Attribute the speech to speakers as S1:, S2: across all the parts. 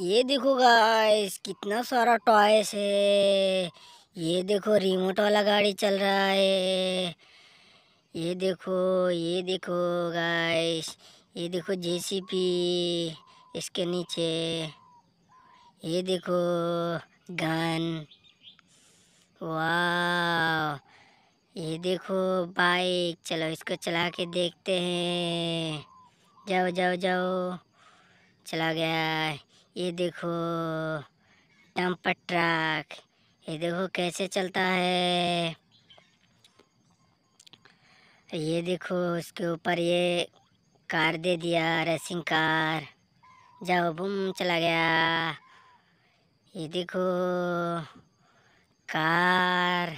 S1: ये देखो गाइस कितना सारा टॉयस है ये देखो रिमोट वाला गाड़ी चल रहा है ये देखो ये देखो गाइस ये देखो जेसीपी इसके नीचे ये देखो गन वाह ये देखो बाइक चलो इसको चला के देखते हैं जाओ जाओ जाओ चला गया है ये देखो डंपर ट्रक ये देखो कैसे चलता है ये देखो उसके ऊपर ये कार दे दिया रेसिंग कार जाओ बुम चला गया ये देखो कार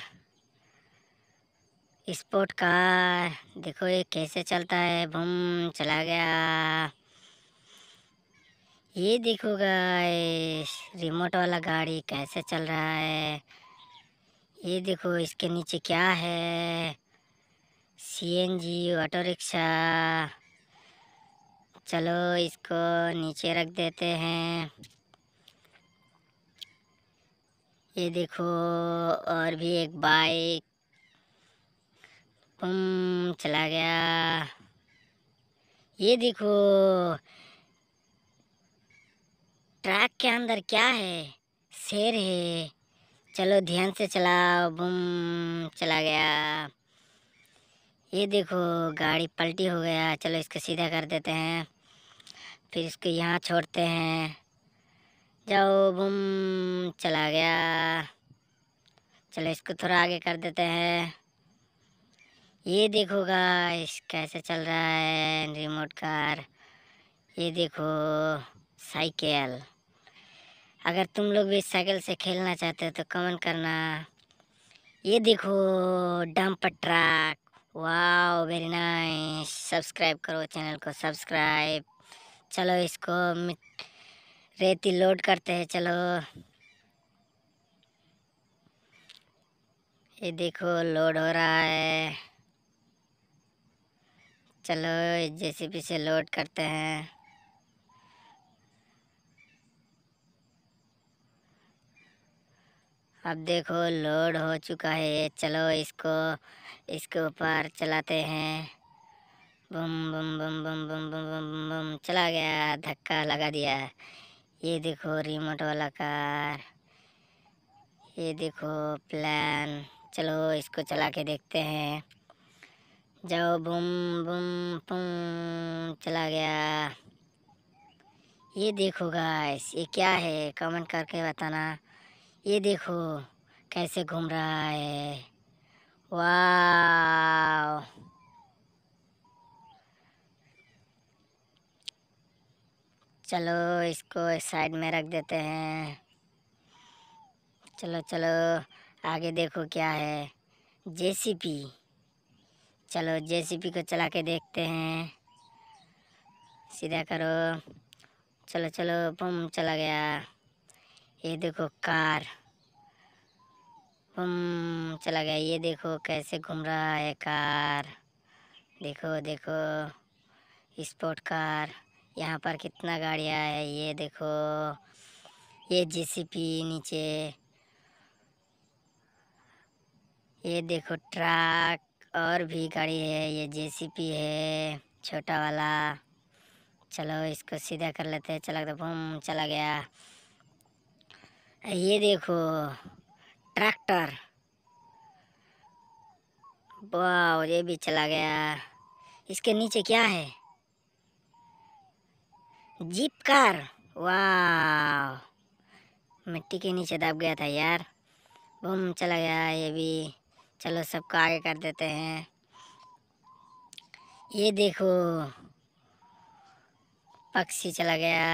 S1: स्पोर्ट कार देखो ये कैसे चलता है बुम चला गया ये देखो गाइस रिमोट वाला गाड़ी कैसे चल रहा है ये देखो इसके नीचे क्या है सीएनजी ऑटो रिक्शा चलो इसको नीचे रख देते हैं ये देखो और भी एक बाइक पम चला गया ये देखो ट्रैक के अंदर क्या है शेर है चलो ध्यान से चलाओ बुम चला गया ये देखो गाड़ी पलटी हो गया चलो इसको सीधा कर देते हैं फिर इसको यहाँ छोड़ते हैं जाओ बुम चला गया चलो इसको थोड़ा आगे कर देते हैं ये देखो गाइस कैसे चल रहा है रिमोट कार ये देखो साइकिल अगर तुम लोग भी साइकिल से खेलना चाहते हो तो कमेंट करना ये देखो dump track wow very nice subscribe करो चैनल को सब्सक्राइब चलो इसको रेती लोड करते हैं चलो ये देखो लोड हो रहा है चलो जैसे से लोड करते हैं अब देखो लोड हो चुका है चलो इसको इसके ऊपर चलाते हैं बम बम बम बम बम बम बम बम बम चला गया धक्का लगा दिया ये देखो रिमोट वाला कार ये देखो प्लान चलो इसको चला के देखते हैं जाओ बम बुम पुम चला गया ये देखो गाइस ये क्या है कमेंट करके बताना ये देखो कैसे घूम रहा है वाह चलो इसको इस साइड में रख देते हैं चलो चलो आगे देखो क्या है जेसीपी चलो जेसीपी को चला के देखते हैं सीधा करो चलो चलो पम चला गया ये देखो कार घूम चला गया ये देखो कैसे घूम रहा है कार देखो देखो स्पोर्ट कार यहाँ पर कितना गाड़ियाँ है ये देखो ये जेसीपी नीचे ये देखो ट्रक और भी गाड़ी है ये जेसीपी है छोटा वाला चलो इसको सीधा कर लेते हैं चला तो घूम चला गया ये देखो ट्रैक्टर वाह ये भी चला गया इसके नीचे क्या है जीप कार वाह मिट्टी के नीचे दब गया था यार बम चला गया ये भी चलो सबको आगे कर देते हैं ये देखो पक्षी चला गया